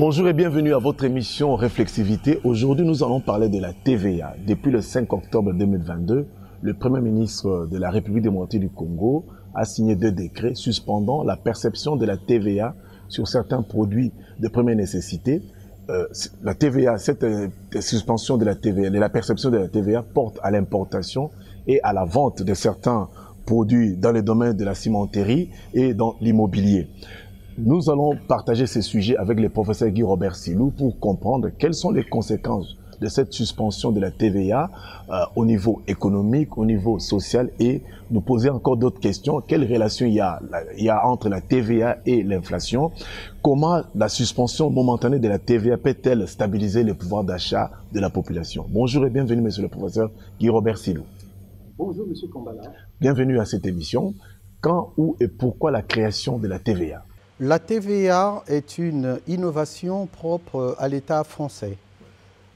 Bonjour et bienvenue à votre émission Réflexivité. Aujourd'hui, nous allons parler de la TVA. Depuis le 5 octobre 2022, le Premier ministre de la République démocratique du Congo a signé deux décrets suspendant la perception de la TVA sur certains produits de première nécessité, euh, la TVA, cette euh, suspension de la TVA, la perception de la TVA porte à l'importation et à la vente de certains produits dans le domaine de la cimenterie et dans l'immobilier. Nous allons partager ces sujets avec le professeur Guy Robert Silou pour comprendre quelles sont les conséquences de cette suspension de la TVA euh, au niveau économique, au niveau social et nous poser encore d'autres questions. Quelle relation il y a, il y a entre la TVA et l'inflation Comment la suspension momentanée de la TVA peut-elle stabiliser le pouvoir d'achat de la population Bonjour et bienvenue, monsieur le professeur Guy Robert Silou. Bonjour, monsieur Kambala. Bienvenue à cette émission. Quand, où et pourquoi la création de la TVA la TVA est une innovation propre à l'État français.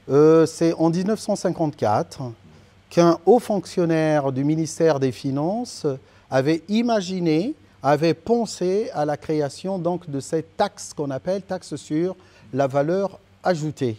Euh, c'est en 1954 qu'un haut fonctionnaire du ministère des Finances avait imaginé, avait pensé à la création donc de cette taxe qu'on appelle taxe sur la valeur ajoutée.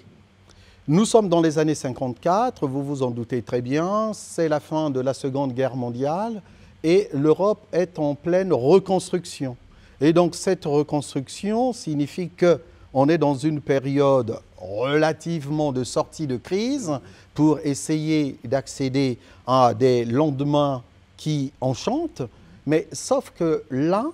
Nous sommes dans les années 54, vous vous en doutez très bien, c'est la fin de la Seconde Guerre mondiale et l'Europe est en pleine reconstruction. Et donc cette reconstruction signifie que on est dans une période relativement de sortie de crise pour essayer d'accéder à des lendemains qui enchantent. Mais sauf que là,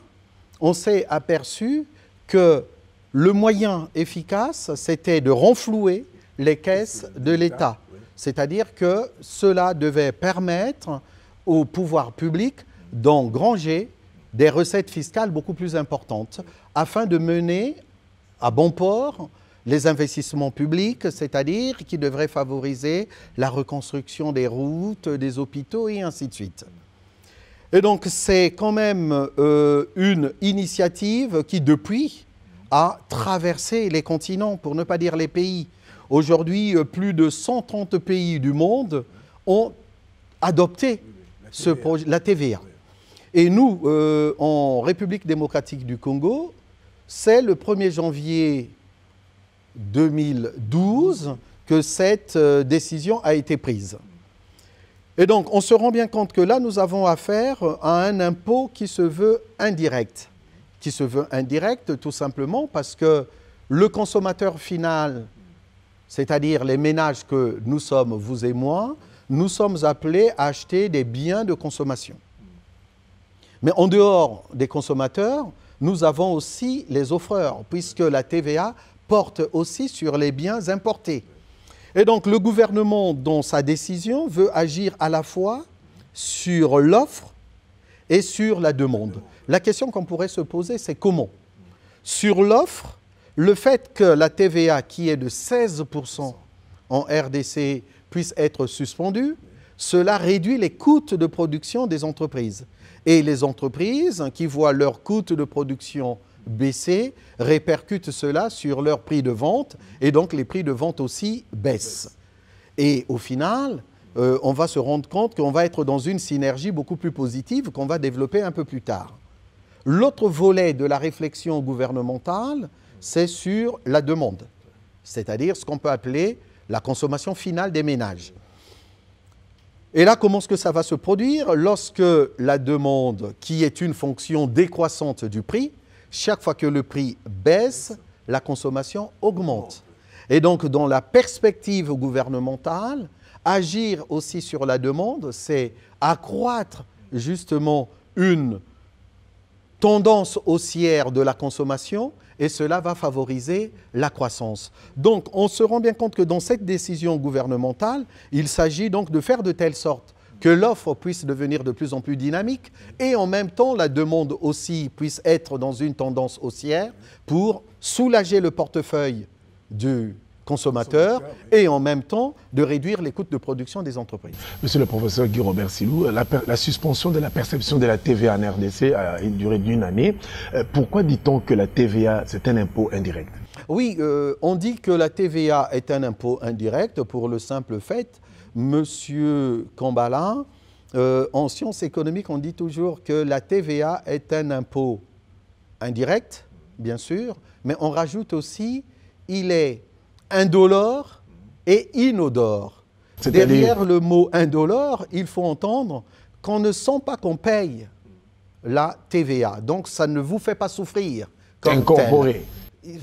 on s'est aperçu que le moyen efficace, c'était de renflouer les caisses de l'État. C'est-à-dire que cela devait permettre au pouvoir public d'engranger des recettes fiscales beaucoup plus importantes afin de mener à bon port les investissements publics, c'est-à-dire qui devraient favoriser la reconstruction des routes, des hôpitaux et ainsi de suite. Et donc c'est quand même euh, une initiative qui depuis a traversé les continents, pour ne pas dire les pays. Aujourd'hui, euh, plus de 130 pays du monde ont adopté ce projet, la TVA. Et nous, euh, en République démocratique du Congo, c'est le 1er janvier 2012 que cette euh, décision a été prise. Et donc, on se rend bien compte que là, nous avons affaire à un impôt qui se veut indirect. Qui se veut indirect, tout simplement, parce que le consommateur final, c'est-à-dire les ménages que nous sommes, vous et moi, nous sommes appelés à acheter des biens de consommation. Mais en dehors des consommateurs, nous avons aussi les offreurs, puisque la TVA porte aussi sur les biens importés. Et donc le gouvernement, dans sa décision, veut agir à la fois sur l'offre et sur la demande. La question qu'on pourrait se poser, c'est comment Sur l'offre, le fait que la TVA, qui est de 16% en RDC, puisse être suspendue, cela réduit les coûts de production des entreprises. Et les entreprises qui voient leurs coûts de production baisser répercutent cela sur leur prix de vente et donc les prix de vente aussi baissent. Et au final, euh, on va se rendre compte qu'on va être dans une synergie beaucoup plus positive qu'on va développer un peu plus tard. L'autre volet de la réflexion gouvernementale, c'est sur la demande, c'est-à-dire ce qu'on peut appeler la consommation finale des ménages. Et là, comment est-ce que ça va se produire Lorsque la demande, qui est une fonction décroissante du prix, chaque fois que le prix baisse, la consommation augmente. Et donc, dans la perspective gouvernementale, agir aussi sur la demande, c'est accroître justement une tendance haussière de la consommation et cela va favoriser la croissance. Donc on se rend bien compte que dans cette décision gouvernementale, il s'agit donc de faire de telle sorte que l'offre puisse devenir de plus en plus dynamique et en même temps la demande aussi puisse être dans une tendance haussière pour soulager le portefeuille du consommateurs et en même temps de réduire les coûts de production des entreprises. Monsieur le professeur Guy Robert Silou, la, suspension de la perception de la TVA en RDC a une d'une année. Euh, pourquoi dit-on que la TVA, c'est un impôt indirect Oui, euh, on dit que la TVA est un impôt indirect pour le simple fait, monsieur Kambala, euh, en sciences économiques, on dit toujours que la TVA est un impôt indirect, bien sûr, mais on rajoute aussi, il est indolore et inodore. Derrière le mot indolore, il faut entendre qu'on ne sent pas qu'on paye la TVA. Donc ça ne vous fait pas souffrir. incorporé.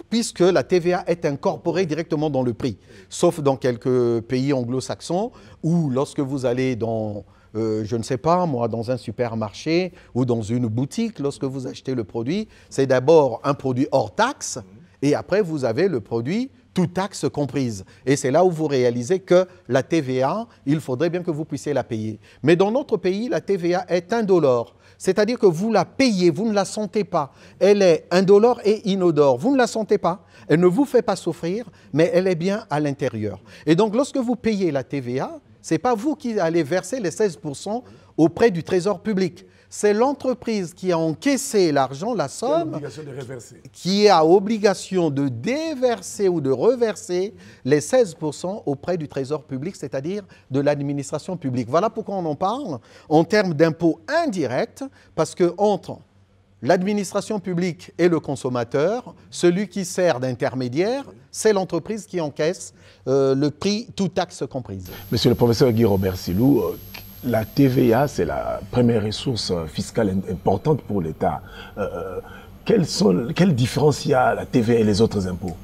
puisque la TVA est incorporée directement dans le prix, sauf dans quelques pays anglo-saxons où lorsque vous allez dans euh, je ne sais pas, moi, dans un supermarché ou dans une boutique, lorsque vous achetez le produit, c'est d'abord un produit hors taxe et après vous avez le produit tout taxe comprise. Et c'est là où vous réalisez que la TVA, il faudrait bien que vous puissiez la payer. Mais dans notre pays, la TVA est indolore. C'est-à-dire que vous la payez, vous ne la sentez pas. Elle est indolore et inodore. Vous ne la sentez pas. Elle ne vous fait pas souffrir, mais elle est bien à l'intérieur. Et donc, lorsque vous payez la TVA, ce n'est pas vous qui allez verser les 16% auprès du trésor public c'est l'entreprise qui a encaissé l'argent, la somme, qui a obligation de déverser ou de reverser les 16% auprès du Trésor public, c'est-à-dire de l'administration publique. Voilà pourquoi on en parle en termes d'impôts indirects, parce que entre l'administration publique et le consommateur, celui qui sert d'intermédiaire, c'est l'entreprise qui encaisse euh, le prix, tout taxe comprise. Monsieur le professeur Guy Robert Silou, euh, la TVA, c'est la première ressource fiscale importante pour l'État. Euh, euh quelle, différence il y a la TVA et les autres impôts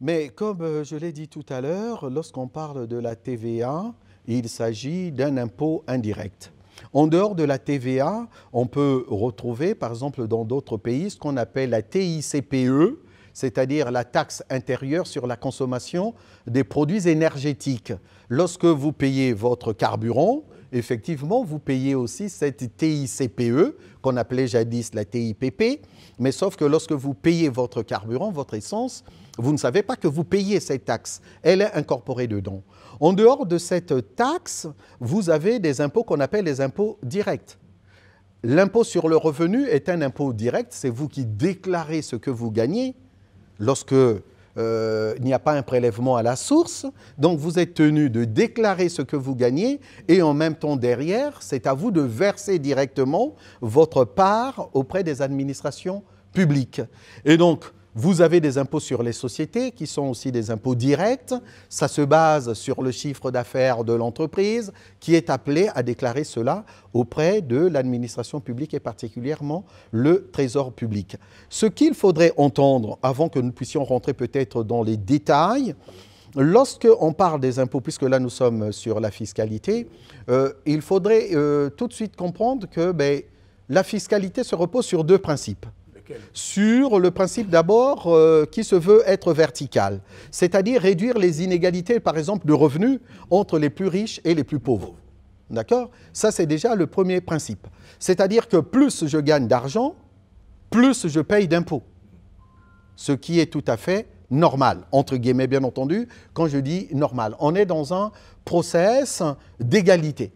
Mais comme euh, je l'ai dit tout à l'heure, lorsqu'on parle de la TVA, il s'agit d'un impôt indirect. En dehors de la TVA, on peut retrouver, par exemple, dans d'autres pays, ce qu'on appelle la TICPE, c'est-à-dire la taxe intérieure sur la consommation des produits énergétiques. Lorsque vous payez votre carburant, effectivement, vous payez aussi cette TICPE, qu'on appelait jadis la TIPP, mais sauf que lorsque vous payez votre carburant, votre essence, vous ne savez pas que vous payez cette taxe. Elle est incorporée dedans. En dehors de cette taxe, vous avez des impôts qu'on appelle les impôts directs. L'impôt sur le revenu est un impôt direct, c'est vous qui déclarez ce que vous gagnez, lorsque euh, il n'y a pas un prélèvement à la source. Donc vous êtes tenu de déclarer ce que vous gagnez et en même temps derrière, c'est à vous de verser directement votre part auprès des administrations publiques. Et donc, vous avez des impôts sur les sociétés qui sont aussi des impôts directs. Ça se base sur le chiffre d'affaires de l'entreprise qui est appelé à déclarer cela auprès de l'administration publique et particulièrement le trésor public. Ce qu'il faudrait entendre avant que nous puissions rentrer peut-être dans les détails, lorsque Lorsqu'on parle des impôts, puisque là nous sommes sur la fiscalité, euh, il faudrait euh, tout de suite comprendre que ben, la fiscalité se repose sur deux principes sur le principe d'abord euh, qui se veut être vertical, c'est-à-dire réduire les inégalités, par exemple, de revenus entre les plus riches et les plus pauvres. D'accord Ça, c'est déjà le premier principe. C'est-à-dire que plus je gagne d'argent, plus je paye d'impôts. Ce qui est tout à fait normal, entre guillemets, bien entendu, quand je dis normal. On est dans un process d'égalité.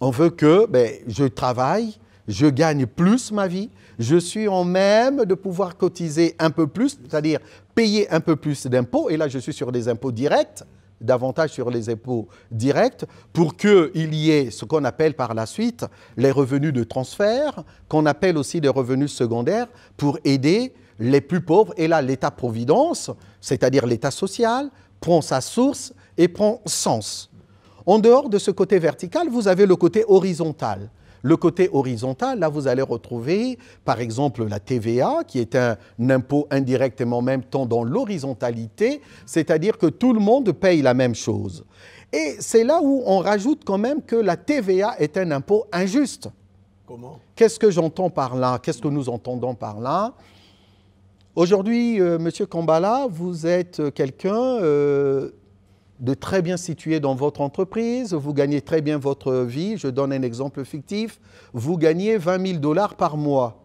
On veut que ben, je travaille je gagne plus ma vie, je suis en même de pouvoir cotiser un peu plus, c'est-à-dire payer un peu plus d'impôts, et là je suis sur des impôts directs, davantage sur les impôts directs, pour qu'il y ait ce qu'on appelle par la suite les revenus de transfert, qu'on appelle aussi des revenus secondaires, pour aider les plus pauvres. Et là, l'État-providence, c'est-à-dire l'État social, prend sa source et prend sens. En dehors de ce côté vertical, vous avez le côté horizontal. Le côté horizontal, là, vous allez retrouver, par exemple, la TVA, qui est un impôt indirectement même temps dans l'horizontalité, c'est-à-dire que tout le monde paye la même chose. Et c'est là où on rajoute quand même que la TVA est un impôt injuste. Comment Qu'est-ce que j'entends par là Qu'est-ce que nous entendons par là Aujourd'hui, euh, Monsieur Kambala, vous êtes quelqu'un euh, de très bien situé dans votre entreprise, vous gagnez très bien votre vie, je donne un exemple fictif, vous gagnez 20 000 dollars par mois.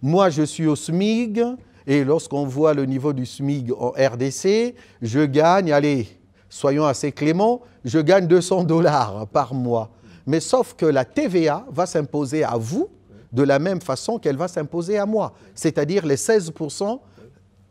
Moi, je suis au SMIG, et lorsqu'on voit le niveau du SMIG en RDC, je gagne, allez, soyons assez cléments, je gagne 200 dollars par mois. Mais sauf que la TVA va s'imposer à vous de la même façon qu'elle va s'imposer à moi, c'est-à-dire les 16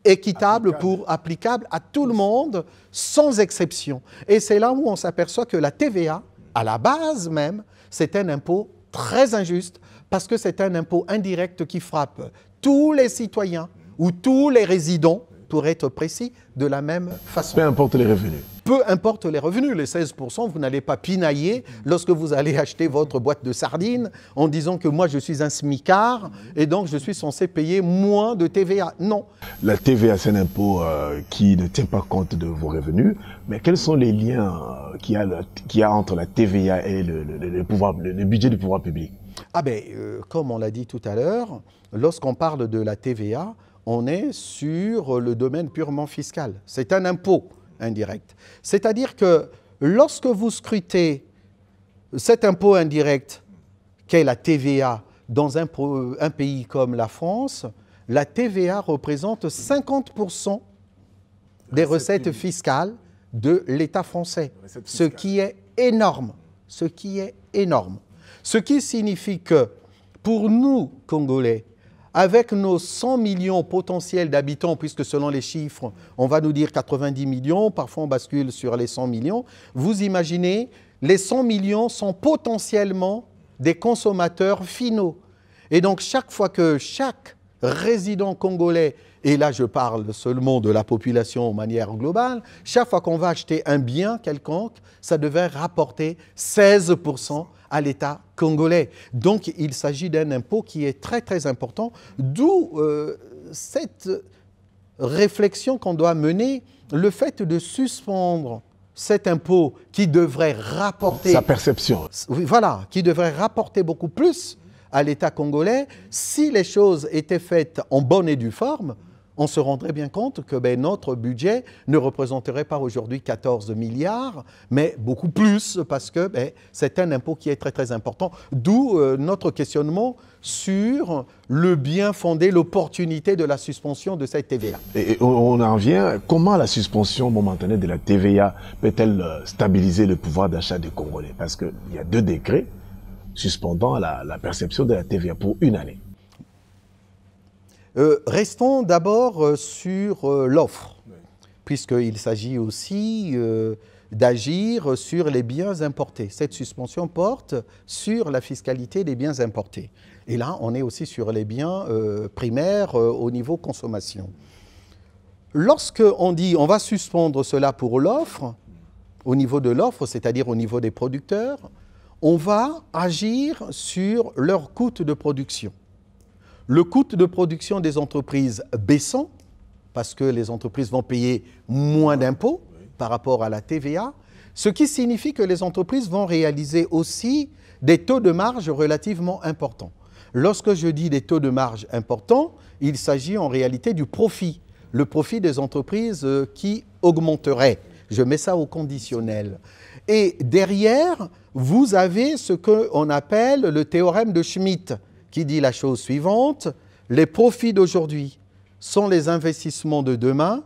équitable pour applicable à tout le monde, sans exception. Et c'est là où on s'aperçoit que la TVA, à la base même, c'est un impôt très injuste parce que c'est un impôt indirect qui frappe tous les citoyens ou tous les résidents, pour être précis, de la même façon. Peu importe les revenus peu importe les revenus, les 16%, vous n'allez pas pinailler lorsque vous allez acheter votre boîte de sardines en disant que moi je suis un smicard et donc je suis censé payer moins de TVA. Non. La TVA, c'est un impôt euh, qui ne tient pas compte de vos revenus, mais quels sont les liens euh, qui qu'il y, a entre la TVA et le, pouvoir, le budget du pouvoir public Ah ben, euh, comme on l'a dit tout à l'heure, lorsqu'on parle de la TVA, on est sur le domaine purement fiscal. C'est un impôt indirect. C'est-à-dire que lorsque vous scrutez cet impôt indirect qu'est la TVA dans un, pays comme la France, la TVA représente 50% des recettes fiscales de l'État français, ce qui est énorme, ce qui est énorme. Ce qui signifie que pour nous, Congolais, avec nos 100 millions potentiels d'habitants, puisque selon les chiffres, on va nous dire 90 millions, parfois on bascule sur les 100 millions, vous imaginez, les 100 millions sont potentiellement des consommateurs finaux. Et donc chaque fois que chaque résident congolais, et là je parle seulement de la population de manière globale, chaque fois qu'on va acheter un bien quelconque, ça devait rapporter 16% à l'État congolais. Donc il s'agit d'un impôt qui est très très important, d'où euh, cette réflexion qu'on doit mener, le fait de suspendre cet impôt qui devrait rapporter... Sa perception. voilà, qui devrait rapporter beaucoup plus à l'État congolais, si les choses étaient faites en bonne et due forme, on se rendrait bien compte que ben, notre budget ne représenterait pas aujourd'hui 14 milliards, mais beaucoup plus, parce que ben, c'est un impôt qui est très très important. D'où euh, notre questionnement sur le bien fondé, l'opportunité de la suspension de cette TVA. Et on en revient, comment la suspension momentanée de la TVA peut-elle euh, stabiliser le pouvoir d'achat des Congolais Parce qu'il y a deux décrets suspendant la perception de la TVA pour une année. Euh, restons d'abord euh, sur euh, l'offre, puisqu'il s'agit aussi d'agir sur les biens importés. Cette suspension porte sur la fiscalité des biens importés. Et là, on est aussi sur les biens primaires au niveau consommation. Lorsque on dit on va suspendre cela pour l'offre, au niveau de l'offre, c'est-à-dire au niveau des producteurs, on va agir sur leur coût de production. Le coût de production des entreprises baissant, parce que les entreprises vont payer moins d'impôts par rapport à la TVA, ce qui signifie que les entreprises vont réaliser aussi des taux de marge relativement importants. Lorsque je dis des taux de marge importants, il s'agit en réalité du profit, le profit des entreprises euh, qui augmenterait. Je mets ça au conditionnel. Et derrière, vous avez ce qu'on appelle le théorème de Schmitt qui dit la chose suivante, les profits d'aujourd'hui sont les investissements de demain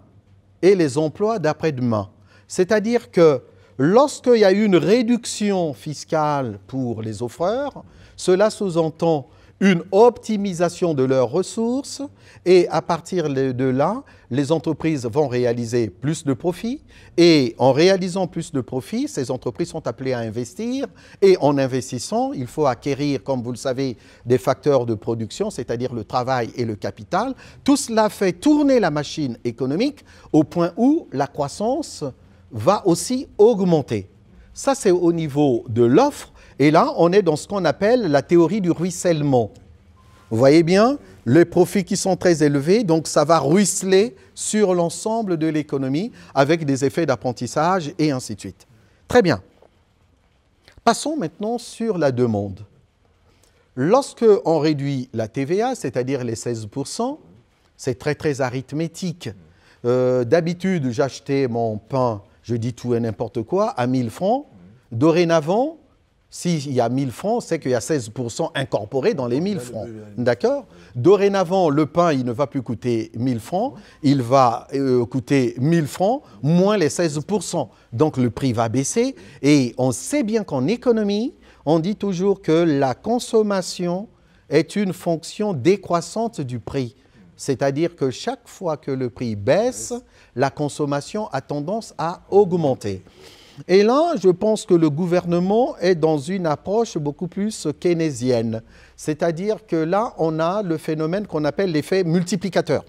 et les emplois d'après-demain. C'est-à-dire que lorsqu'il y a une réduction fiscale pour les offreurs, cela sous-entend une optimisation de leurs ressources et à partir de là, les entreprises vont réaliser plus de profits et en réalisant plus de profits, ces entreprises sont appelées à investir et en investissant, il faut acquérir, comme vous le savez, des facteurs de production, c'est-à-dire le travail et le capital. Tout cela fait tourner la machine économique au point où la croissance va aussi augmenter. Ça, c'est au niveau de l'offre et là, on est dans ce qu'on appelle la théorie du ruissellement. Vous voyez bien, les profits qui sont très élevés, donc ça va ruisseler sur l'ensemble de l'économie avec des effets d'apprentissage et ainsi de suite. Très bien. Passons maintenant sur la demande. Lorsque on réduit la TVA, c'est-à-dire les 16%, c'est très très arithmétique. Euh, d'habitude, j'achetais mon pain, je dis tout et n'importe quoi, à 1000 francs. Dorénavant, s'il y a 1000 francs, c'est qu'il y a 16% incorporés dans les 1000 francs. D'accord Dorénavant, le pain, il ne va plus coûter 1000 francs, il va euh, coûter 1000 francs moins les 16%. Donc le prix va baisser et on sait bien qu'en économie, on dit toujours que la consommation est une fonction décroissante du prix. C'est-à-dire que chaque fois que le prix baisse, la consommation a tendance à augmenter. Et là, je pense que le gouvernement est dans une approche beaucoup plus keynésienne. C'est-à-dire que là, on a le phénomène qu'on appelle l'effet multiplicateur.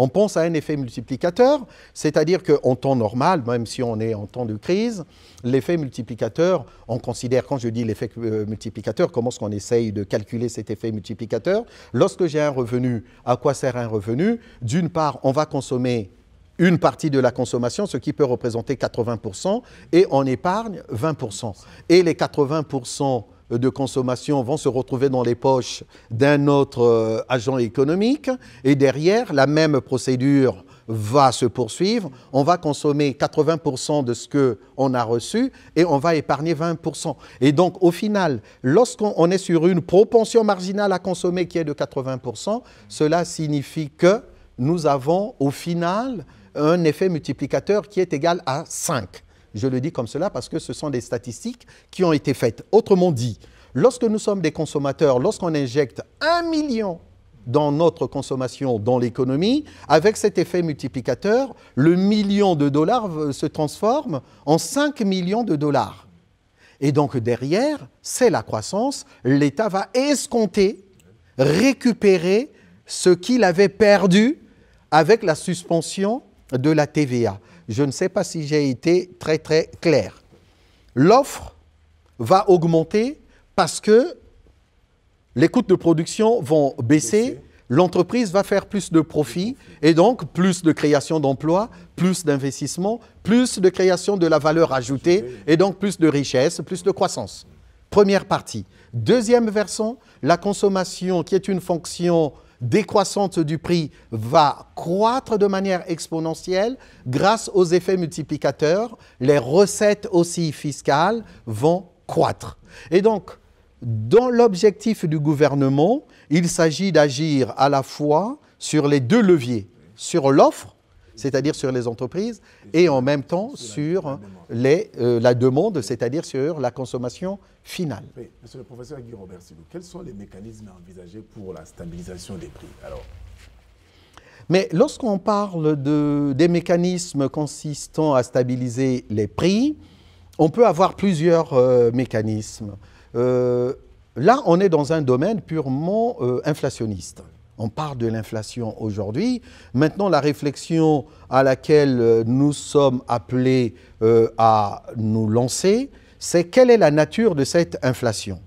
On pense à un effet multiplicateur, c'est-à-dire qu'en temps normal, même si on est en temps de crise, l'effet multiplicateur, on considère, quand je dis l'effet euh, multiplicateur, comment est-ce qu'on essaye de calculer cet effet multiplicateur Lorsque j'ai un revenu, à quoi sert un revenu D'une part, on va consommer une partie de la consommation, ce qui peut représenter 80%, et on épargne 20%. Et les 80% de consommation vont se retrouver dans les poches d'un autre euh, agent économique, et derrière, la même procédure va se poursuivre. On va consommer 80% de ce que on a reçu et on va épargner 20%. Et donc, au final, lorsqu'on est sur une propension marginale à consommer qui est de 80%, cela signifie que nous avons, au final, un effet multiplicateur qui est égal à 5. Je le dis comme cela parce que ce sont des statistiques qui ont été faites. Autrement dit, lorsque nous sommes des consommateurs, lorsqu'on injecte 1 million dans notre consommation, dans l'économie, avec cet effet multiplicateur, le million de dollars euh, se transforme en 5 millions de dollars. Et donc derrière, c'est la croissance, l'État va escompter, récupérer ce qu'il avait perdu avec la suspension de la TVA. Je ne sais pas si j'ai été très très clair. L'offre va augmenter parce que les coûts de production vont baisser, l'entreprise va faire plus de profits et donc plus de création d'emplois, plus d'investissement, plus de création de la valeur ajoutée et donc plus de richesse, plus de croissance. Première partie. Deuxième version, la consommation qui est une fonction décroissante du prix va croître de manière exponentielle grâce aux effets multiplicateurs. Les recettes aussi fiscales vont croître. Et donc, dans l'objectif du gouvernement, il s'agit d'agir à la fois sur les deux leviers, sur l'offre c'est-à-dire sur les entreprises, et en même temps sur la euh, demande, c'est-à-dire sur la consommation finale. Monsieur le professeur Guy Robert Silou, quels sont les mécanismes envisagés pour la stabilisation des prix Alors, mais lorsqu'on parle des mécanismes consistant à stabiliser les prix, on peut avoir plusieurs euh, mécanismes. Euh, là, on est dans un domaine purement inflationniste. On parle de l'inflation aujourd'hui. Maintenant, la réflexion à laquelle euh, nous sommes appelés euh, à nous lancer, c'est quelle est la nature de cette inflation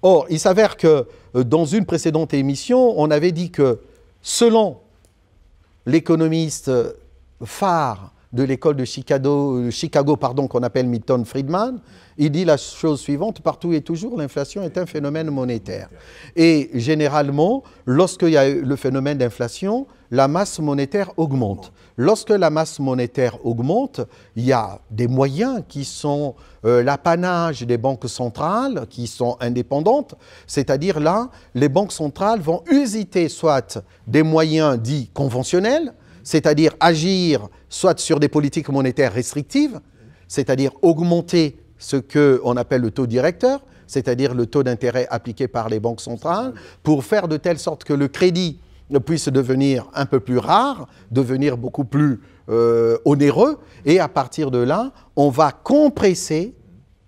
Or, il s'avère que euh, dans une précédente émission, on avait dit que selon l'économiste phare de l'école de Chicago, euh, Chicago pardon, qu'on appelle Milton Friedman, il dit la chose suivante, partout et toujours, l'inflation est un phénomène monétaire. Et généralement, lorsqu'il y a le phénomène d'inflation, la masse monétaire augmente. Lorsque la masse monétaire augmente, il y a des moyens qui sont euh, l'apanage des banques centrales, qui sont indépendantes, c'est-à-dire là, les banques centrales vont usiter soit des moyens dits conventionnels, c'est-à-dire agir soit sur des politiques monétaires restrictives, c'est-à-dire augmenter ce qu'on appelle le taux directeur, c'est-à-dire le taux d'intérêt appliqué par les banques centrales, pour faire de telle sorte que le crédit puisse devenir un peu plus rare, devenir beaucoup plus euh, onéreux, et à partir de là, on va compresser,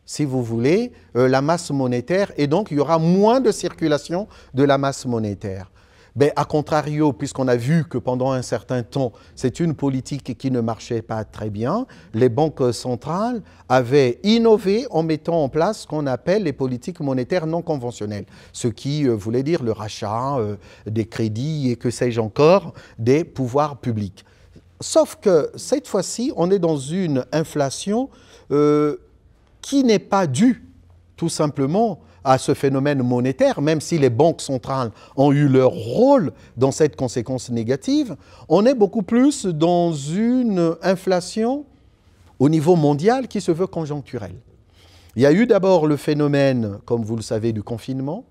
si vous voulez, euh, la masse monétaire, et donc il y aura moins de circulation de la masse monétaire. Mais ben, à contrario, puisqu'on a vu que pendant un certain temps, c'est une politique qui ne marchait pas très bien, les banques centrales avaient innové en mettant en place ce qu'on appelle les politiques monétaires non conventionnelles, ce qui euh, voulait dire le rachat euh, des crédits et que sais-je encore, des pouvoirs publics. Sauf que cette fois-ci, on est dans une inflation euh, qui n'est pas due tout simplement à ce phénomène monétaire, même si les banques centrales ont eu leur rôle dans cette conséquence négative, on est beaucoup plus dans une inflation au niveau mondial qui se veut conjoncturelle. Il y a eu d'abord le phénomène, comme vous le savez, du confinement.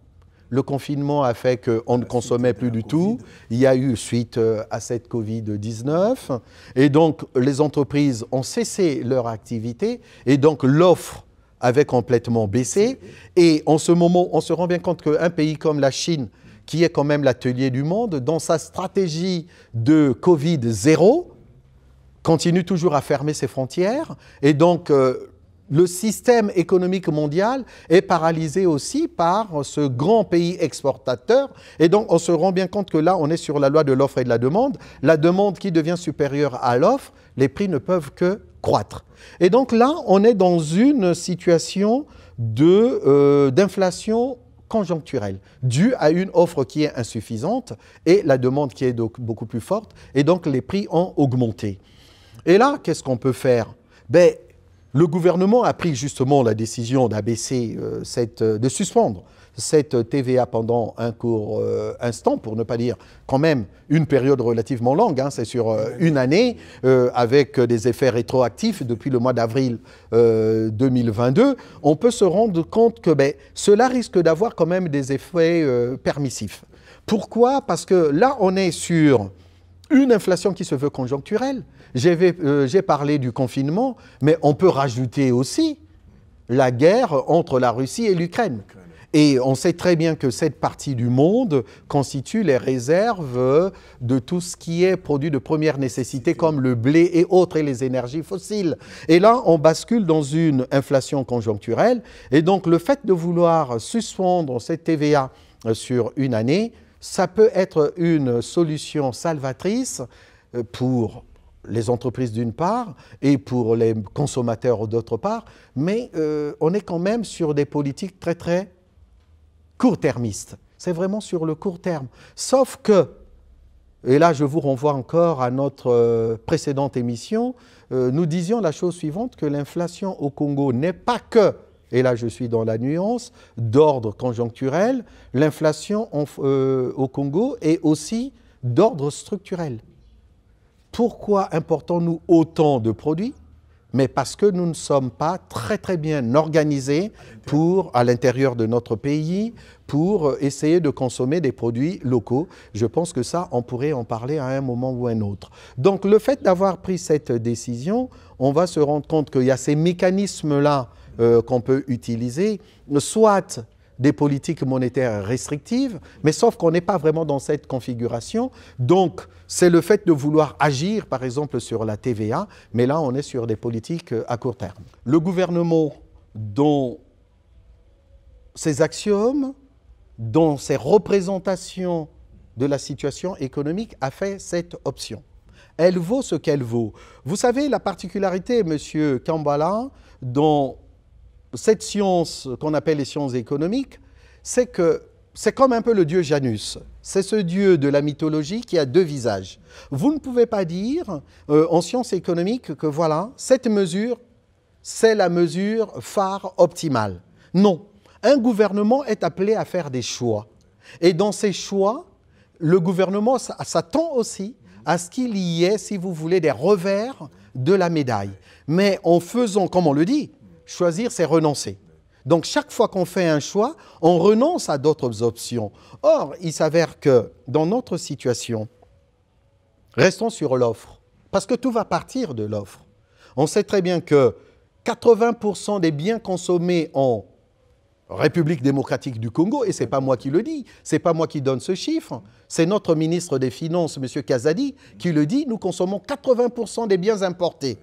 Le confinement a fait qu'on ne consommait plus du tout. Il y a eu suite euh, à cette Covid-19. Et donc, les entreprises ont cessé leur activité. Et donc, l'offre avait complètement baissé. Et en ce moment, on se rend bien compte qu'un pays comme la Chine, qui est quand même l'atelier du monde, dans sa stratégie de Covid zéro, continue toujours à fermer ses frontières. Et donc, euh, le système économique mondial est paralysé aussi par ce grand pays exportateur. Et donc, on se rend bien compte que là, on est sur la loi de l'offre et de la demande. La demande qui devient supérieure à l'offre les prix ne peuvent que croître. Et donc là, on est dans une situation euh, d'inflation conjoncturelle, due à une offre qui est insuffisante et la demande qui est beaucoup plus forte, et donc les prix ont augmenté. Et là, qu'est-ce qu'on peut faire ben, Le gouvernement a pris justement la décision d'abaisser euh, euh, de suspendre cette TVA pendant un court euh, instant, pour ne pas dire quand même une période relativement longue, hein, c'est sur euh, une année, euh, avec des effets rétroactifs depuis le mois d'avril 2022, on peut se rendre compte que ben, cela risque d'avoir quand même des effets permissifs. Pourquoi Parce que là, on est sur une inflation qui se veut conjoncturelle. J'ai parlé du confinement, mais on peut rajouter aussi la guerre entre la Russie et l'Ukraine. Et on sait très bien que cette partie du monde constitue les réserves de tout ce qui est produit de première nécessité comme le blé et autres et les énergies fossiles. Et là, on bascule dans une inflation conjoncturelle. Et donc, le fait de vouloir suspendre cette TVA euh, sur une année, ça peut être une solution salvatrice euh, pour les entreprises d'une part et pour les consommateurs d'autre part, mais euh, on est quand même sur des politiques très très court-termiste. C'est vraiment sur le court terme. Sauf que, et là je vous renvoie encore à notre euh, précédente émission, euh, nous disions la chose suivante, que l'inflation au Congo n'est pas que, et là je suis dans la nuance, d'ordre conjoncturel, l'inflation euh, au Congo est aussi d'ordre structurel. Pourquoi importons-nous autant de produits mais parce que nous ne sommes pas très très bien organisés pour, à l'intérieur de notre pays, pour euh, essayer de consommer des produits locaux. Je pense que ça, on pourrait en parler à un moment ou à un autre. Donc le fait d'avoir pris cette décision, on va se rendre compte qu'il y a ces mécanismes-là euh, qu'on peut utiliser, soit des politiques monétaires restrictives, mais sauf qu'on n'est pas vraiment dans cette configuration. Donc, c'est le fait de vouloir agir, par exemple, sur la TVA, mais là, on est sur des politiques euh, à court terme. Le gouvernement, dont ses axiomes, dont ses représentations de la situation économique, a fait cette option. Elle vaut ce qu'elle vaut. Vous savez, la particularité, M. Kambala, dont cette science qu'on appelle les sciences économiques, c'est que c'est comme un peu le dieu Janus. C'est ce dieu de la mythologie qui a deux visages. Vous ne pouvez pas dire euh, en sciences économiques que voilà, cette mesure, c'est la mesure phare optimale. Non. Un gouvernement est appelé à faire des choix. Et dans ces choix, le gouvernement s'attend aussi à ce qu'il y ait, si vous voulez, des revers de la médaille. Mais en faisant, comme on le dit, Choisir, c'est renoncer. Donc chaque fois qu'on fait un choix, on renonce à d'autres options. Or, il s'avère que dans notre situation, restons sur l'offre, parce que tout va partir de l'offre. On sait très bien que 80% des biens consommés en République démocratique du Congo, et ce n'est pas moi qui le dis, ce n'est pas moi qui donne ce chiffre, c'est notre ministre des Finances, M. Kazadi, qui le dit, nous consommons 80% des biens importés.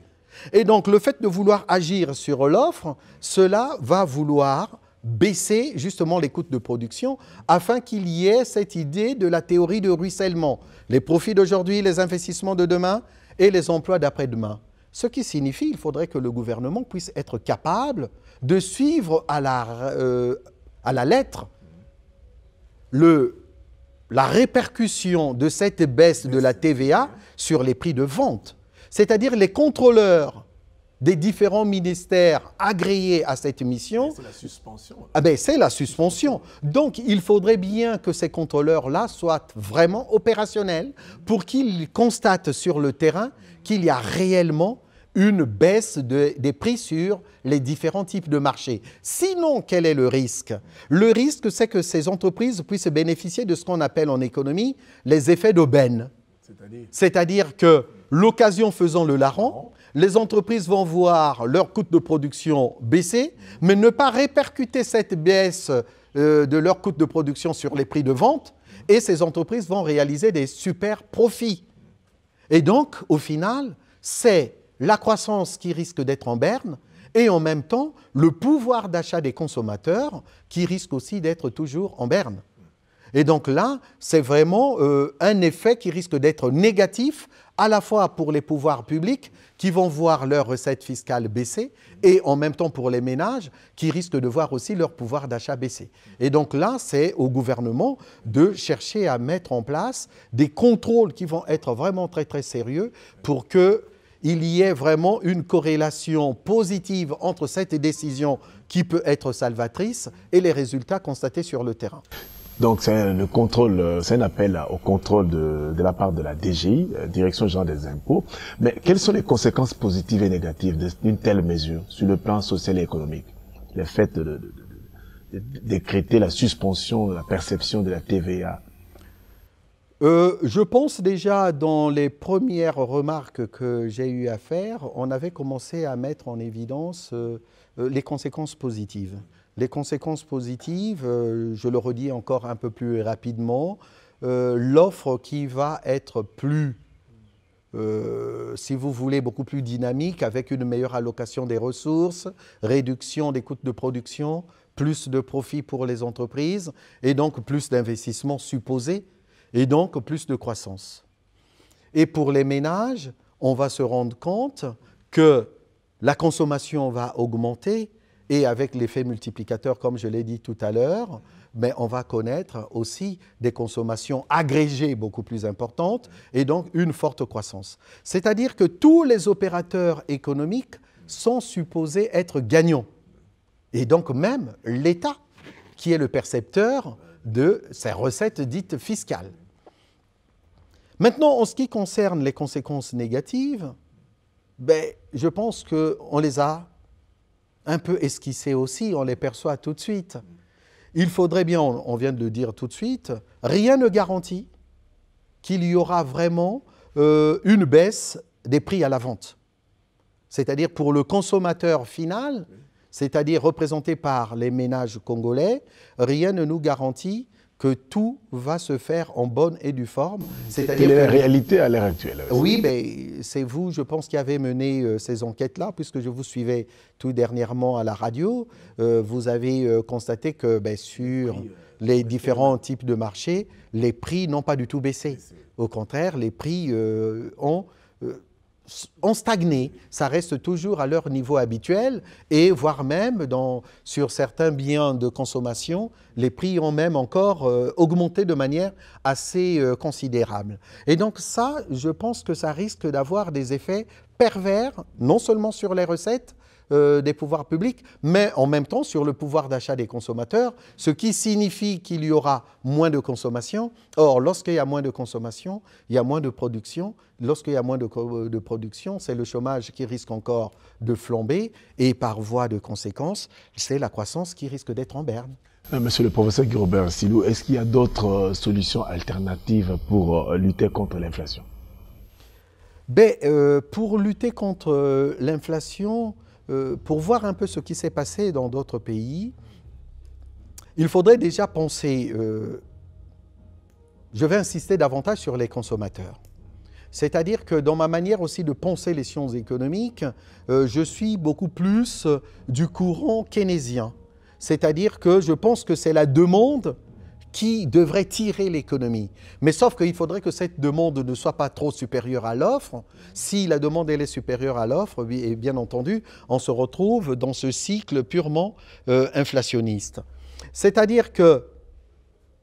Et donc le fait de vouloir agir sur l'offre, cela va vouloir baisser justement les coûts de production afin qu'il y ait cette idée de la théorie de ruissellement. Les profits d'aujourd'hui, les investissements de demain et les emplois d'après-demain. Ce qui signifie qu'il faudrait que le gouvernement puisse être capable de suivre à la, euh, lettre la répercussion de cette baisse de la TVA sur les prix de vente c'est-à-dire les contrôleurs des différents ministères agréés à cette mission. C'est la suspension. Ah ben, c'est la suspension. Donc il faudrait bien que ces contrôleurs-là soient vraiment opérationnels pour qu'ils constatent sur le terrain qu'il y a réellement une baisse des prix sur les différents types de marchés. Sinon, quel est le risque Le risque, c'est que ces entreprises puissent bénéficier de ce qu'on appelle en économie les effets d'aubaine. C'est-à-dire que l'occasion faisant le larron, les entreprises vont voir leur coût de production baisser, mais ne pas répercuter cette baisse euh, de leur coût de production sur les prix de vente, et ces entreprises vont réaliser des super profits. Et donc, au final, c'est la croissance qui risque d'être en berne, et en même temps, le pouvoir d'achat des consommateurs qui risque aussi d'être toujours en berne. Et donc là, c'est vraiment euh, un effet qui risque d'être négatif à la fois pour les pouvoirs publics qui vont voir leurs recettes fiscales baisser et en même temps pour les ménages qui risquent de voir aussi leur pouvoir d'achat baisser. Et donc là, c'est au gouvernement de chercher à mettre en place des contrôles qui vont être vraiment très très sérieux pour qu'il y ait vraiment une corrélation positive entre cette décision qui peut être salvatrice et les résultats constatés sur le terrain. Donc c'est le contrôle, euh, c'est un appel au contrôle de, la part de la DGI, euh, Direction Générale des Impôts. Mais quelles sont les conséquences positives et négatives d'une telle mesure sur le plan social et économique Le fait de, décréter la suspension de la perception de la TVA. Euh, je pense déjà dans les premières remarques que j'ai eu à faire, on avait commencé à mettre en évidence les conséquences positives. Les conséquences positives, euh, je le redis encore un peu plus rapidement, euh, l'offre qui va être plus, euh, si vous voulez, beaucoup plus dynamique avec une meilleure allocation des ressources, réduction des coûts de production, plus de profits pour les entreprises et donc plus d'investissements supposés et donc plus de croissance. Et pour les ménages, on va se rendre compte que la consommation va augmenter, et avec l'effet multiplicateur, comme je l'ai dit tout à l'heure, mais on va connaître aussi des consommations agrégées beaucoup plus importantes et donc une forte croissance. C'est-à-dire que tous les opérateurs économiques sont supposés être gagnants. Et donc même l'État, qui est le percepteur de ces recettes dites fiscales. Maintenant, en ce qui concerne les conséquences négatives, ben, je pense qu'on les a un peu esquissés aussi, on les perçoit tout de suite. Il faudrait bien, on vient de le dire tout de suite, rien ne garantit qu'il y aura vraiment euh, une baisse des prix à la vente. C'est-à-dire pour le consommateur final, c'est-à-dire représenté par les ménages congolais, rien ne nous garantit que tout va se faire en bonne et due forme. cest à la réalité à l'heure actuelle. Oui, mais ben, c'est vous, je pense, qui avez mené euh, ces enquêtes-là, puisque je vous suivais tout dernièrement à la radio. Euh, vous avez euh, constaté que ben, sur les différents types de marchés, les prix n'ont pas du tout baissé. Au contraire, les prix ont ont stagné, ça reste toujours à leur niveau habituel, et voire même sur certains biens de consommation, les prix ont même encore euh, augmenté de manière assez euh, considérable. Et donc ça, je pense que ça risque d'avoir des effets pervers, non seulement sur les recettes, euh, des pouvoirs publics, mais en même temps sur le pouvoir d'achat des consommateurs, ce qui signifie qu'il y aura moins de consommation. Or, lorsqu'il y a moins de consommation, il y a moins de production. Lorsqu'il y a moins de, euh, de production, c'est le chômage qui risque encore de flamber et par voie de conséquence, c'est la croissance qui risque d'être en berne. Euh, monsieur le professeur Robert Silou, est-ce qu'il y a d'autres solutions alternatives pour lutter contre l'inflation ben, Pour lutter contre l'inflation, euh, pour voir un peu ce qui s'est passé dans d'autres pays, il faudrait déjà penser, euh, je vais insister davantage sur les consommateurs. C'est-à-dire que dans ma manière aussi de penser les sciences économiques, euh, je suis beaucoup plus du courant keynésien. C'est-à-dire que je pense que c'est la demande qui devrait tirer l'économie. Mais sauf qu'il faudrait que cette demande ne soit pas trop supérieure à l'offre. Si la demande est supérieure à l'offre, et bien entendu, on se retrouve dans ce cycle purement euh, inflationniste. C'est-à-dire que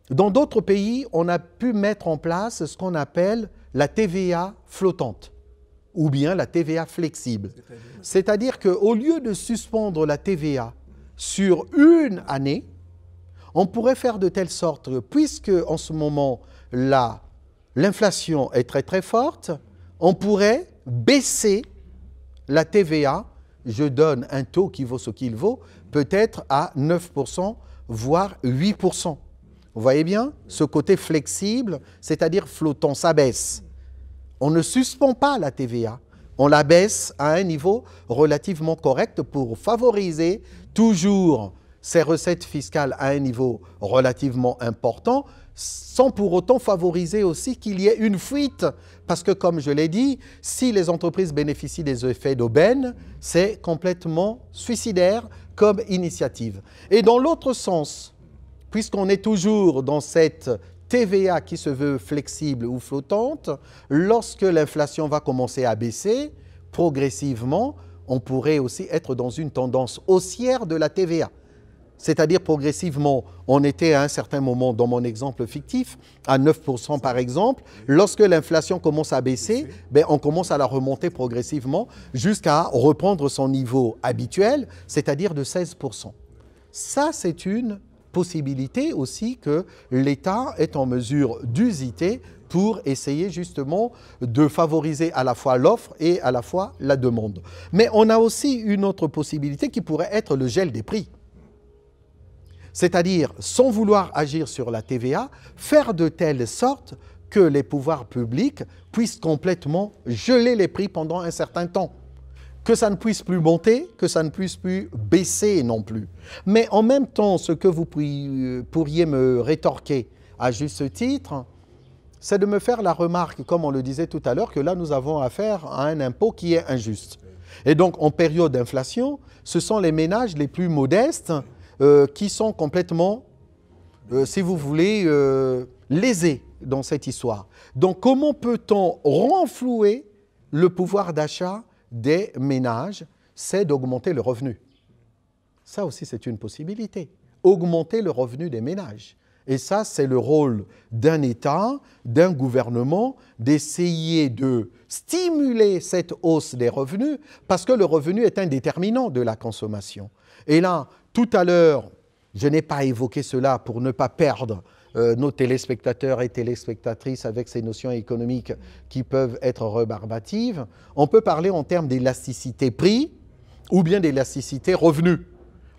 dans d'autres pays, on a pu mettre en place ce qu'on appelle la TVA flottante ou bien la TVA flexible. C'est-à-dire qu'au lieu de suspendre la TVA sur une année, on pourrait faire de telle sorte, puisque en ce moment là, l'inflation est très très forte, on pourrait baisser la TVA. Je donne un taux qui vaut ce qu'il vaut, peut-être à 9%, voire 8%. Vous voyez bien ce côté flexible, c'est-à-dire flottant, ça baisse. On ne suspend pas la TVA, on la baisse à un niveau relativement correct pour favoriser toujours ces recettes fiscales à un niveau relativement important, sans pour autant favoriser aussi qu'il y ait une fuite. Parce que, comme je l'ai dit, si les entreprises bénéficient des effets d'aubaine, c'est complètement suicidaire comme initiative. Et dans l'autre sens, puisqu'on est toujours dans cette TVA qui se veut flexible ou flottante, lorsque l'inflation va commencer à baisser, progressivement, on pourrait aussi être dans une tendance haussière de la TVA c'est-à-dire progressivement, on était à un certain moment, dans mon exemple fictif, à 9% par exemple. Lorsque l'inflation commence à baisser, ben, on commence à la remonter progressivement jusqu'à reprendre son niveau habituel, c'est-à-dire de 16%. Ça, c'est une possibilité aussi que l'État est en mesure d'usiter pour essayer justement de favoriser à la fois l'offre et à la fois la demande. Mais on a aussi une autre possibilité qui pourrait être le gel des prix c'est-à-dire sans vouloir agir sur la TVA, faire de telle sorte que les pouvoirs publics puissent complètement geler les prix pendant un certain temps. Que ça ne puisse plus monter, que ça ne puisse plus baisser non plus. Mais en même temps, ce que vous euh, pourriez me rétorquer à juste titre, c'est de me faire la remarque, comme on le disait tout à l'heure, que là nous avons affaire à un impôt qui est injuste. Et donc en période d'inflation, ce sont les ménages les plus modestes euh, qui sont complètement, euh, si vous voulez, euh, lésés dans cette histoire. Donc comment peut-on renflouer le pouvoir d'achat des ménages C'est d'augmenter le revenu. Ça aussi, c'est une possibilité. Augmenter le revenu des ménages. Et ça, c'est le rôle d'un État, d'un gouvernement, d'essayer de stimuler cette hausse des revenus, parce que le revenu est un déterminant de la consommation. Et là, tout à l'heure, je n'ai pas évoqué cela pour ne pas perdre euh, nos téléspectateurs et téléspectatrices avec ces notions économiques qui peuvent être rebarbatives. On peut parler en termes d'élasticité prix ou bien d'élasticité revenu.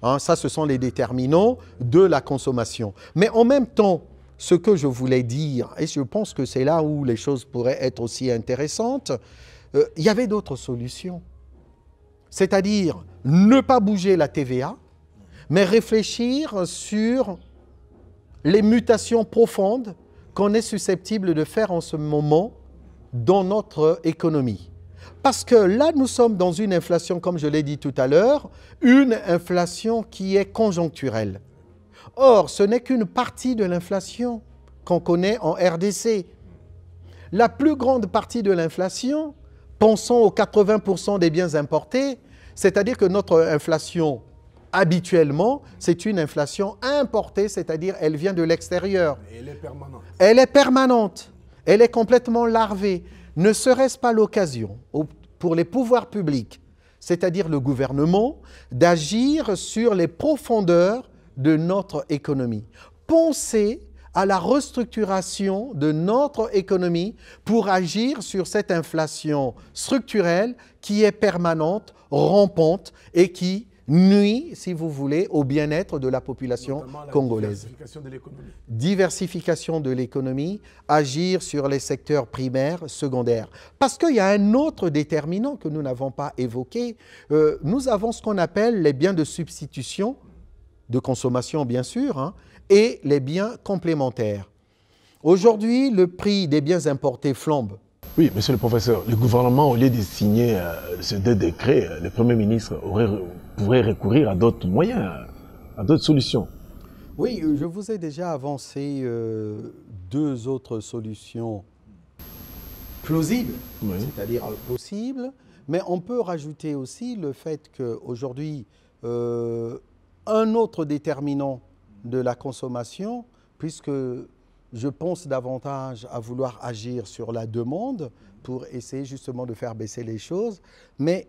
Hein, ça, ce sont les déterminants de la consommation. Mais en même temps, ce que je voulais dire, et je pense que c'est là où les choses pourraient être aussi intéressantes, euh, il y avait d'autres solutions. C'est-à-dire ne pas bouger la TVA, mais réfléchir sur les mutations profondes qu'on est susceptible de faire en ce moment dans notre économie. Parce que là, nous sommes dans une inflation, comme je l'ai dit tout à l'heure, une inflation qui est conjoncturelle. Or, ce n'est qu'une partie de l'inflation qu'on connaît en RDC. La plus grande partie de l'inflation, pensons aux 80% des biens importés, c'est-à-dire que notre inflation habituellement, c'est une inflation importée, c'est-à-dire elle vient de l'extérieur. Elle est permanente. Elle est permanente. Elle est complètement larvée. Ne serait-ce pas l'occasion pour les pouvoirs publics, c'est-à-dire le gouvernement, d'agir sur les profondeurs de notre économie Pensez à la restructuration de notre économie pour agir sur cette inflation structurelle qui est permanente, rampante et qui nuit, si vous voulez, au bien-être de la population congolaise. Diversification de l'économie. agir sur les secteurs primaires, secondaires. Parce qu'il y a un autre déterminant que nous n'avons pas évoqué. Euh, nous avons ce qu'on appelle les biens de substitution, de consommation bien sûr, hein, et les biens complémentaires. Aujourd'hui, le prix des biens importés flambe oui, monsieur le professeur, le gouvernement, au lieu de signer euh, ces deux décrets, euh, le Premier ministre aurait, pourrait recourir à d'autres moyens, à d'autres solutions. Oui, euh, je vous ai déjà avancé deux autres solutions plausibles, c'est-à-dire possibles, mais on peut rajouter aussi le fait qu'aujourd'hui, un autre déterminant de la consommation, puisque je pense davantage à vouloir agir sur la demande pour essayer justement de faire baisser les choses, mais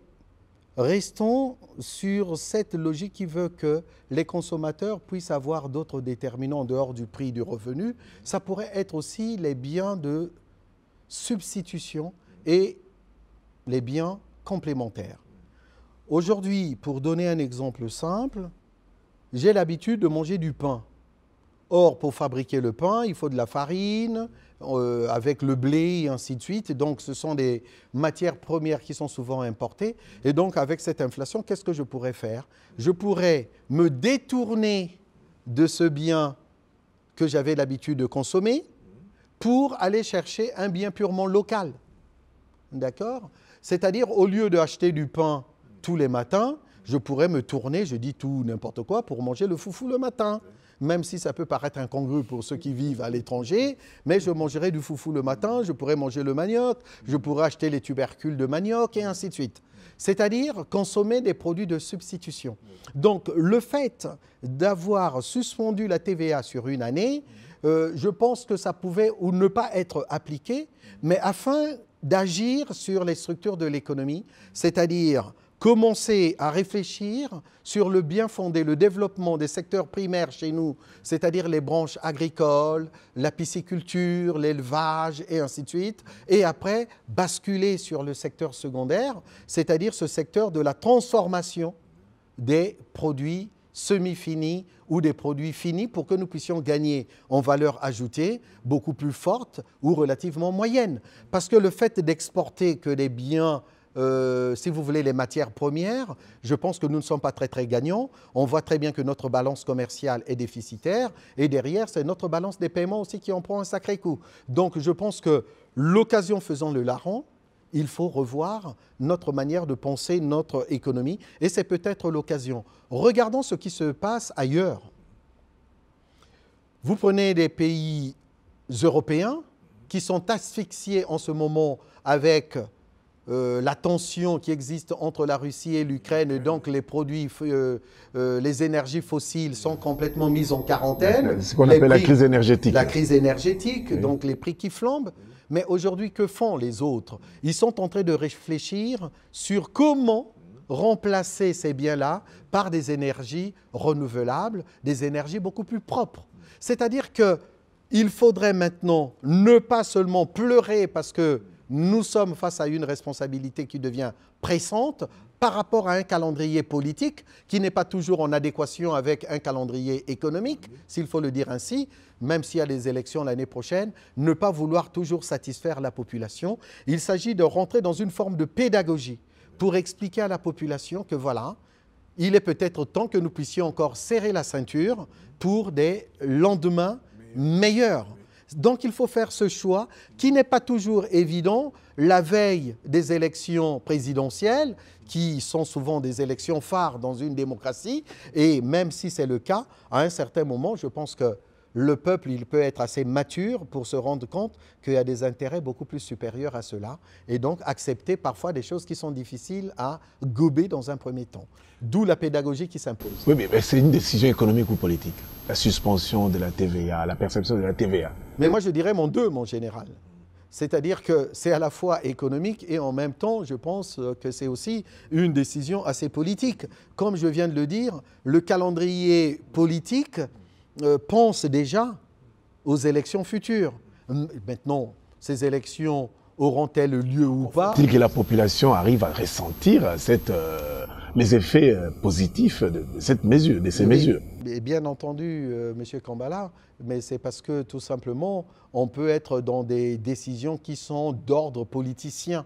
restons sur cette logique qui veut que les consommateurs puissent avoir d'autres déterminants en dehors du prix du revenu. Ça pourrait être aussi les biens de substitution et les biens complémentaires. Aujourd'hui, pour donner un exemple simple, j'ai l'habitude de manger du pain. Or, pour fabriquer le pain, il faut de la farine, euh, avec le blé et ainsi de suite. donc, ce sont des matières premières qui sont souvent importées. Et donc, avec cette inflation, qu'est-ce que je pourrais faire Je pourrais me détourner de ce bien que j'avais l'habitude de consommer pour aller chercher un bien purement local. D'accord C'est-à-dire, au lieu d'acheter du pain tous les matins, je pourrais me tourner, je dis tout, n'importe quoi, pour manger le foufou le matin même si ça peut paraître incongru pour ceux qui vivent à l'étranger, mais je mangerai du foufou le matin, je pourrai manger le manioc, je pourrai acheter les tubercules de manioc et ainsi de suite. C'est-à-dire consommer des produits de substitution. Donc le fait d'avoir suspendu la TVA sur une année, euh, je pense que ça pouvait ou ne pas être appliqué, mais afin d'agir sur les structures de l'économie, c'est-à-dire commencer à réfléchir sur le bien fondé, le développement des secteurs primaires chez nous, c'est-à-dire les branches agricoles, la pisciculture, l'élevage et ainsi de suite, et après basculer sur le secteur secondaire, c'est-à-dire ce secteur de la transformation des produits semi-finis ou des produits finis pour que nous puissions gagner en valeur ajoutée beaucoup plus forte ou relativement moyenne. Parce que le fait d'exporter que des biens euh, si vous voulez, les matières premières, je pense que nous ne sommes pas très très gagnants. On voit très bien que notre balance commerciale est déficitaire et derrière, c'est notre balance des paiements aussi qui en prend un sacré coup. Donc je pense que l'occasion faisant le larron, il faut revoir notre manière de penser notre économie et c'est peut-être l'occasion. Regardons ce qui se passe ailleurs. Vous prenez des pays européens qui sont asphyxiés en ce moment avec euh, la tension qui existe entre la Russie et l'Ukraine, donc les produits, euh, euh, les énergies fossiles sont complètement mises en quarantaine. C'est Ce qu'on appelle la crise énergétique. La crise énergétique, donc les prix qui flambent. Mais aujourd'hui, que font les autres Ils sont en train de réfléchir sur comment remplacer ces biens-là par des énergies renouvelables, des énergies beaucoup plus propres. C'est-à-dire qu'il faudrait maintenant ne pas seulement pleurer parce que nous sommes face à une responsabilité qui devient pressante par rapport à un calendrier politique qui n'est pas toujours en adéquation avec un calendrier économique, s'il faut le dire ainsi, même s'il y a des élections l'année prochaine, ne pas vouloir toujours satisfaire la population. Il s'agit de rentrer dans une forme de pédagogie pour expliquer à la population que voilà, il est peut-être temps que nous puissions encore serrer la ceinture pour des lendemains meilleurs. Donc il faut faire ce choix qui n'est pas toujours évident la veille des élections présidentielles, qui sont souvent des élections phares dans une démocratie. Et même si c'est le cas, à un certain moment, je pense que le peuple, il peut être assez mature pour se rendre compte qu'il y a des intérêts beaucoup plus supérieurs à cela, et donc accepter parfois des choses qui sont difficiles à gober dans un premier temps. D'où la pédagogie qui s'impose. Oui, mais c'est une décision économique ou politique. La suspension de la TVA, la perception de la TVA. Mais moi, je dirais mon deux, mon général. C'est-à-dire que c'est à la fois économique et en même temps, je pense que c'est aussi une décision assez politique. Comme je viens de le dire, le calendrier politique euh, pense déjà aux élections futures. Maintenant, ces élections auront-elles lieu ou pas faut que la population arrive à ressentir cette, euh, les effets euh, positifs de, cette mesure, de ces mesures Bien entendu, Monsieur Kambala, mais c'est parce que tout simplement, on peut être dans des décisions qui sont d'ordre politicien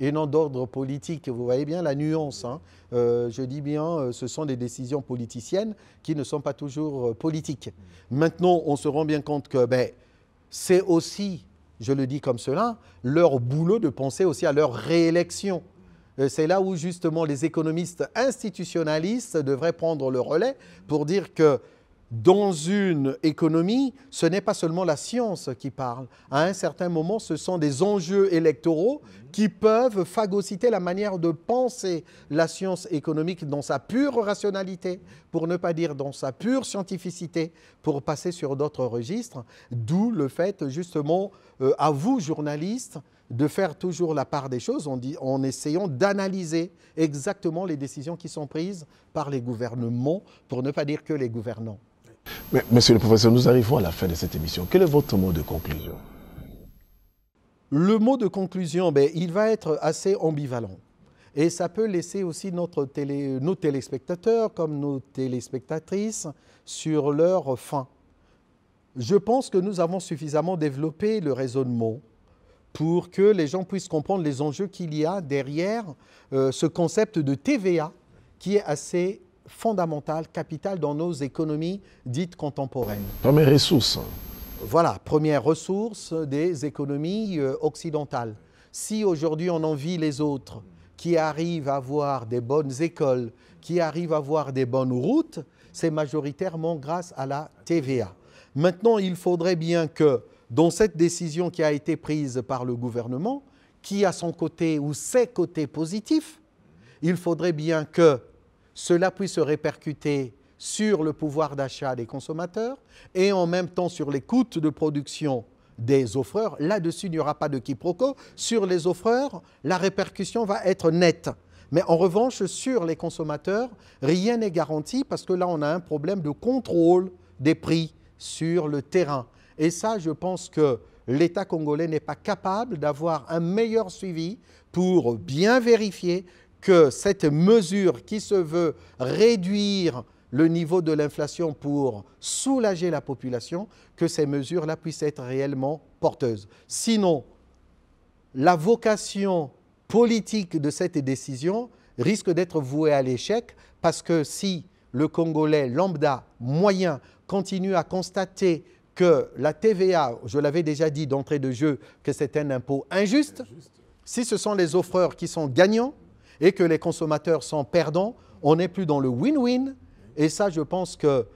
et non d'ordre politique. Vous voyez bien la nuance. Hein. Euh, je dis bien, euh, ce sont des décisions politiciennes qui ne sont pas toujours euh, politiques. Maintenant, on se rend bien compte que ben, c'est aussi, je le dis comme cela, leur boulot de penser aussi à leur réélection. C'est là où justement les économistes institutionnalistes devraient prendre le relais pour dire que dans une économie, ce n'est pas seulement la science qui parle. À un certain moment, ce sont des enjeux électoraux qui peuvent phagocyter la manière de penser la science économique dans sa pure rationalité, pour ne pas dire dans sa pure scientificité, pour passer sur d'autres registres. D'où le fait, justement, euh, à vous, journalistes, de faire toujours la part des choses en essayant d'analyser exactement les décisions qui sont prises par les gouvernements, pour ne pas dire que les gouvernants monsieur le professeur, nous arrivons à la fin de cette émission. Quel est votre mot de conclusion Le mot de conclusion, ben, il va être assez ambivalent. Et ça peut laisser aussi notre télé, nos téléspectateurs comme nos téléspectatrices sur leur fin. Je pense que nous avons suffisamment développé le raisonnement pour que les gens puissent comprendre les enjeux qu'il y a derrière euh, ce concept de TVA qui est assez fondamentale, capitale dans nos économies dites contemporaines. Première ressource. Hein. Voilà, première ressource des économies euh, occidentales. Si aujourd'hui on envie les autres qui arrivent à avoir des bonnes écoles, qui arrivent à avoir des bonnes routes, c'est majoritairement grâce à la TVA. Maintenant, il faudrait bien que dans cette décision qui a été prise par le gouvernement, qui a son côté ou ses côtés positifs, il faudrait bien que cela puisse se répercuter sur le pouvoir d'achat des consommateurs et en même temps sur les coûts de production des offreurs. Là-dessus, il n'y aura pas de quiproquo. Sur les offreurs, la répercussion va être nette. Mais en revanche, sur les consommateurs, rien n'est garanti parce que là, on a un problème de contrôle des prix sur le terrain. Et ça, je pense que l'État congolais n'est pas capable d'avoir un meilleur suivi pour bien vérifier que cette mesure qui se veut réduire le niveau de l'inflation pour soulager la population, que ces mesures-là puissent être réellement porteuses. Sinon, la vocation politique de cette décision risque d'être vouée à l'échec parce que si le Congolais lambda moyen continue à constater que la TVA, je l'avais déjà dit d'entrée de jeu, que c'est un impôt injuste, si ce sont les offreurs qui sont gagnants, et que les consommateurs sont perdants, on n'est plus dans le win-win. Et ça, je pense que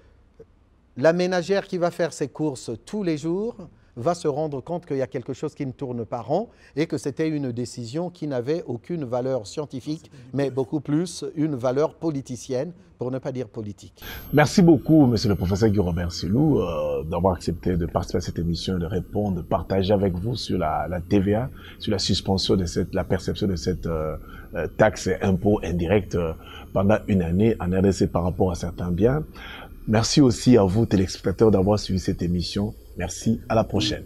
la ménagère qui va faire ses courses tous les jours, va se rendre compte qu'il y a quelque chose qui ne tourne pas rond et que c'était une décision qui n'avait aucune valeur scientifique, mais beaucoup plus une valeur politicienne, pour ne pas dire politique. Merci beaucoup, monsieur le professeur Guy Robert Silou, euh, d'avoir accepté de participer à cette émission, de répondre, de partager avec vous sur la, TVA, sur la suspension de cette, la perception de cette euh, euh, taxe et impôt indirect pendant une année en RDC par rapport à certains biens. Merci aussi à vous, téléspectateurs, d'avoir suivi cette émission. Merci, à la prochaine.